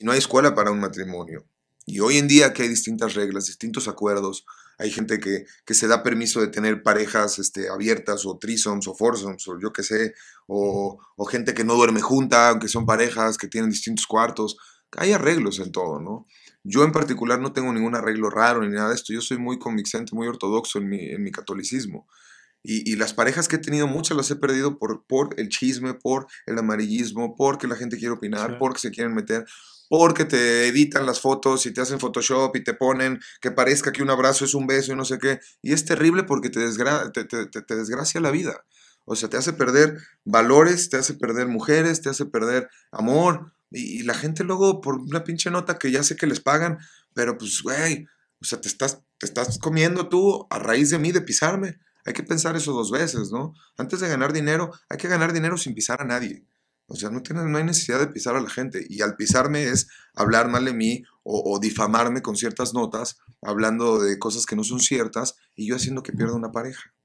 no hay escuela para un matrimonio. Y hoy en día que hay distintas reglas, distintos acuerdos, hay gente que, que se da permiso de tener parejas este, abiertas o trisoms o foursomes o yo qué sé, o, gente que no duerme junta, aunque son parejas que tienen distintos cuartos. Hay arreglos en todo, ¿no? Yo en particular no tengo ningún arreglo raro ni nada de esto. Yo soy muy convincente, muy ortodoxo en mi, catolicismo. Y, las parejas que he tenido, muchas las he perdido por, por el chisme, por el amarillismo, porque la gente quiere opinar, porque se quieren meter porque te editan las fotos y te hacen Photoshop y te ponen que parezca que un abrazo es un beso y no sé qué. Y es terrible porque te, desgracia la vida. O sea, te hace perder valores, te hace perder mujeres, te hace perder amor. Y, la gente luego, por una pinche nota que ya sé que les pagan, pero pues, güey, o sea, te estás, te estás comiendo tú a raíz de mí, de pisarme. Hay que pensar eso dos veces, ¿no? Antes de ganar dinero, hay que ganar dinero sin pisar a nadie. O sea, no, no hay necesidad de pisar a la gente. Y al pisarme es hablar mal de mí o, difamarme con ciertas notas, hablando de cosas que no son ciertas y yo haciendo que pierda una pareja.